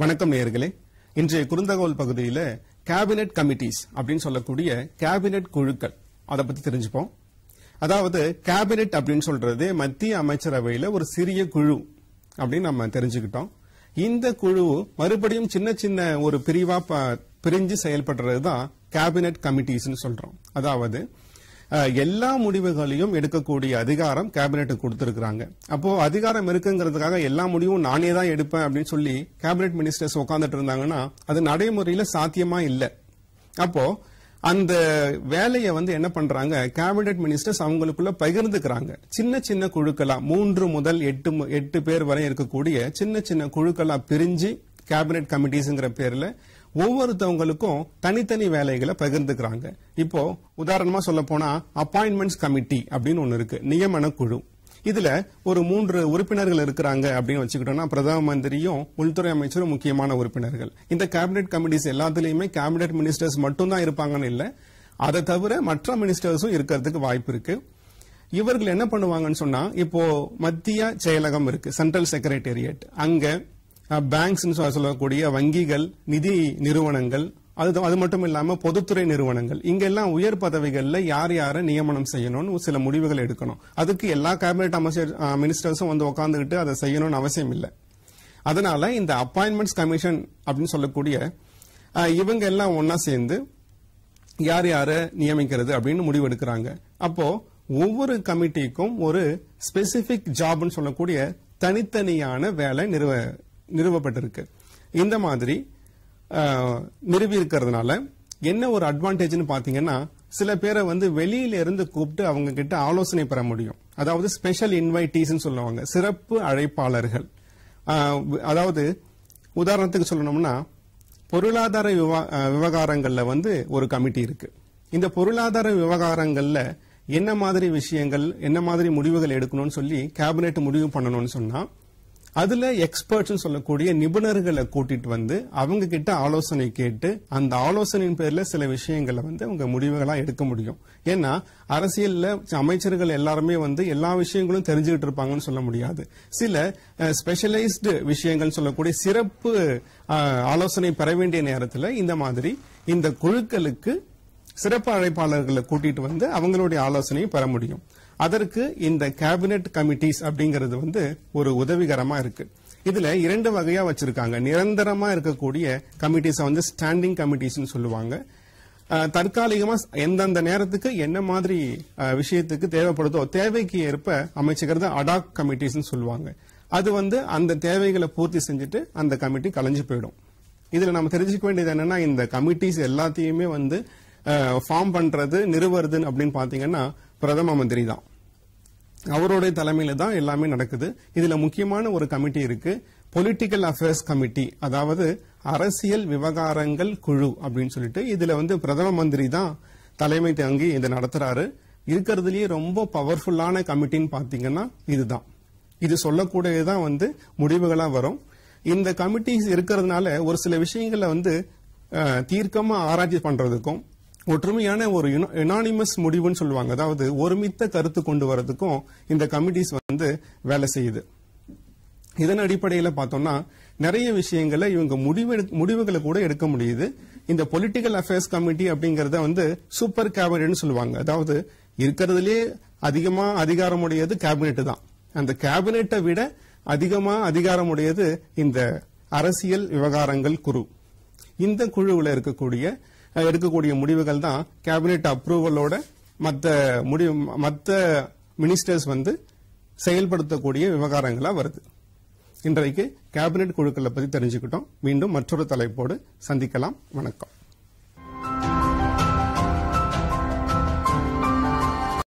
வணக்கம் நேர்களே இன்றைய குறுந்தகோல் பகுதியில் கேபினெட் கமிட்டிஸ் அப்படின்னு சொல்லக்கூடிய கேபினெட் குழுக்கள் அதை பத்தி தெரிஞ்சுப்போம் அதாவது கேபினெட் அப்படின்னு சொல்றது மத்திய அமைச்சரவையில் ஒரு சிறிய குழு அப்படின்னு நம்ம தெரிஞ்சுக்கிட்டோம் இந்த குழு மறுபடியும் சின்ன சின்ன ஒரு பிரிவா பிரிஞ்சு செயல்படுறது தான் கேபினெட் கமிட்டிஸ்னு சொல்றோம் அதாவது எல்லா முடிவுகளையும் எடுக்கக்கூடிய அதிகாரம் கேபினெட்டுக்கு கொடுத்துருக்காங்க அப்போ அதிகாரம் இருக்குங்கிறதுக்காக எல்லா முடிவும் நானே தான் எடுப்பேன் அப்படின்னு சொல்லி கேபினெட் மினிஸ்டர்ஸ் உட்காந்துட்டு இருந்தாங்கன்னா அது நடைமுறையில சாத்தியமா இல்லை அப்போ அந்த வேலையை வந்து என்ன பண்றாங்க கேபினெட் மினிஸ்டர்ஸ் அவங்களுக்குள்ள பகிர்ந்துக்கிறாங்க சின்ன சின்ன குழுக்களா மூன்று முதல் எட்டு எட்டு பேர் வரை இருக்கக்கூடிய சின்ன சின்ன குழுக்களா பிரிஞ்சு கேபினெட் கமிட்டிஸ்ங்கிற பேர்ல ஒவ்வொருத்தவங்களுக்கும் தனித்தனி வேலைகளை பகிர்ந்துக்கிறாங்க இப்போ உதாரணமா சொல்ல போனா அப்பாயின்மெண்ட்ஸ் கமிட்டி அப்படின்னு ஒண்ணு இருக்கு நியமன குழு இதுல ஒரு மூன்று உறுப்பினர்கள் இருக்கிறாங்க அப்படின்னு வச்சுக்கிட்டோம்னா பிரதம மந்திரியும் உள்துறை அமைச்சரும் முக்கியமான உறுப்பினர்கள் இந்த கேபினெட் கமிட்டிஸ் எல்லாத்திலயுமே கேபினெட் மினிஸ்டர்ஸ் மட்டும்தான் இருப்பாங்கன்னு இல்லை அதை தவிர மற்ற மினிஸ்டர்ஸும் இருக்கிறதுக்கு வாய்ப்பு இருக்கு இவர்கள் என்ன பண்ணுவாங்கன்னு சொன்னா இப்போ மத்திய செயலகம் இருக்கு சென்ட்ரல் செக்ரட்டேரியட் அங்க பேங்க்ஸ் சொல்லக்கூடிய வங்கிகள் நிதி நிறுவனங்கள் அது அது மட்டும் இல்லாம பொதுத்துறை நிறுவனங்கள் இங்கெல்லாம் உயர் பதவிகளில் யார் யாரை நியமனம் செய்யணும்னு சில முடிவுகள் எடுக்கணும் அதுக்கு எல்லா கேபினெட் அமைச்சர் மினிஸ்டர்ஸும் வந்து உட்காந்துக்கிட்டு அதை செய்யணும்னு அவசியம் இல்லை அதனால இந்த அப்பாயின்மெண்ட்ஸ் கமிஷன் அப்படின்னு சொல்லக்கூடிய இவங்க எல்லாம் ஒன்னா சேர்ந்து யார் யாரை நியமிக்கிறது அப்படின்னு முடிவு எடுக்கிறாங்க அப்போ ஒவ்வொரு கமிட்டிக்கும் ஒரு ஸ்பெசிபிக் ஜாப்னு சொல்லக்கூடிய தனித்தனியான வேலை நிறுவ நிறுவப்பட்டிருக்கு இந்த மாதிரி நிறுவி இருக்கிறதுனால என்ன ஒரு அட்வான்டேஜ்னு பாத்தீங்கன்னா சில பேரை வந்து வெளியில இருந்து கூப்பிட்டு அவங்க கிட்ட ஆலோசனை பெற முடியும் அதாவது ஸ்பெஷல் இன்வைட்டீஸ்ன்னு சொல்லுவாங்க சிறப்பு அழைப்பாளர்கள் அதாவது உதாரணத்துக்கு சொல்லணும்னா பொருளாதார விவகாரங்கள்ல வந்து ஒரு கமிட்டி இருக்கு இந்த பொருளாதார விவகாரங்கள்ல என்ன மாதிரி விஷயங்கள் என்ன மாதிரி முடிவுகள் எடுக்கணும்னு சொல்லி கேபினெட் முடிவு பண்ணணும்னு சொன்னா அதுல எக்ஸ்பர்ட்ஸ் சொல்லக்கூடிய நிபுணர்களை கூட்டிட்டு வந்து அவங்க கிட்ட ஆலோசனை கேட்டு அந்த ஆலோசனையின் பேர்ல சில விஷயங்களை வந்து அவங்க முடிவுகளா எடுக்க முடியும் ஏன்னா அரசியல்ல அமைச்சர்கள் எல்லாருமே வந்து எல்லா விஷயங்களும் தெரிஞ்சுக்கிட்டு இருப்பாங்கன்னு சொல்ல முடியாது சில ஸ்பெஷலைஸ்டு விஷயங்கள் சொல்லக்கூடிய சிறப்பு ஆலோசனை பெற வேண்டிய நேரத்தில் இந்த மாதிரி இந்த குழுக்களுக்கு சிறப்பு அழைப்பாளர்களை கூட்டிட்டு வந்து அவங்களுடைய ஆலோசனையை பெற முடியும் அதற்கு இந்த கேபினெட் கமிட்டிஸ் அப்படிங்கிறது வந்து ஒரு உதவிகரமா இருக்கு இதுல இரண்டு வகையா வச்சிருக்காங்க நிரந்தரமா இருக்கக்கூடிய கமிட்டிஸை வந்து ஸ்டாண்டிங் கமிட்டிஸ்னு சொல்லுவாங்க தற்காலிகமா எந்தெந்த நேரத்துக்கு என்ன மாதிரி விஷயத்துக்கு தேவைப்படுதோ தேவைக்கு ஏற்ப அமைச்சுக்கிறது அடாக் கமிட்டிஸ் சொல்லுவாங்க அது வந்து அந்த தேவைகளை பூர்த்தி செஞ்சுட்டு அந்த கமிட்டி கலைஞ்சு போயிடும் இதுல நம்ம தெரிஞ்சுக்க வேண்டியது என்னன்னா இந்த கமிட்டிஸ் எல்லாத்தையுமே வந்து ஃபார்ம் பண்றது நிறுவறதுன்னு அப்படின்னு பாத்தீங்கன்னா பிரதம மந்திரி தான் அவருடைய தலைமையில தான் எல்லாமே நடக்குது இதுல முக்கியமான ஒரு கமிட்டி இருக்கு பொலிட்டிக்கல் அஃபேர்ஸ் கமிட்டி அதாவது அரசியல் விவகாரங்கள் குழு அப்படின்னு சொல்லிட்டு இதுல வந்து பிரதம மந்திரி தான் தலைமை தங்கி இதை நடத்துறாரு இருக்கிறதுலயே ரொம்ப பவர்ஃபுல்லான கமிட்டின்னு பாத்தீங்கன்னா இதுதான் இது சொல்லக்கூடியதான் வந்து முடிவுகளா வரும் இந்த கமிட்டிஸ் இருக்கிறதுனால ஒரு சில விஷயங்களை வந்து தீர்க்கமா ஆராய்ச்சி பண்றதுக்கும் ஒற்றுமையான ஒரு எனானிமஸ் முடிவுன்னு சொல்லுவாங்க அதாவது ஒருமித்த கருத்து கொண்டு வரதுக்கும் இந்த கமிட்டிஸ் வந்து வேலை செய்யுது இதன் அடிப்படையில் பார்த்தோம்னா நிறைய விஷயங்களை இவங்க முடிவு முடிவுகளை கூட எடுக்க முடியுது இந்த பொலிட்டிக்கல் அஃபேர்ஸ் கமிட்டி அப்படிங்கறத வந்து சூப்பர் கேபினட்னு சொல்லுவாங்க அதாவது இருக்கிறதுலே அதிகமா அதிகாரமுடையது கேபினெட் தான் அந்த கேபினெட்டை விட அதிகமா அதிகாரமுடையது இந்த அரசியல் விவகாரங்கள் குழு இந்த குழுவில் இருக்கக்கூடிய எடுக்கக்கூடிய முடிவுகள் தான் கேபினெட் அப்ரூவலோட மற்ற முடிவு மற்ற மினிஸ்டர்ஸ் வந்து செயல்படுத்தக்கூடிய விவகாரங்களா வருது இன்றைக்கு கேபினெட் குழுக்களை பற்றி தெரிஞ்சுக்கிட்டோம் மீண்டும் மற்றொரு தலைப்போடு சந்திக்கலாம் வணக்கம்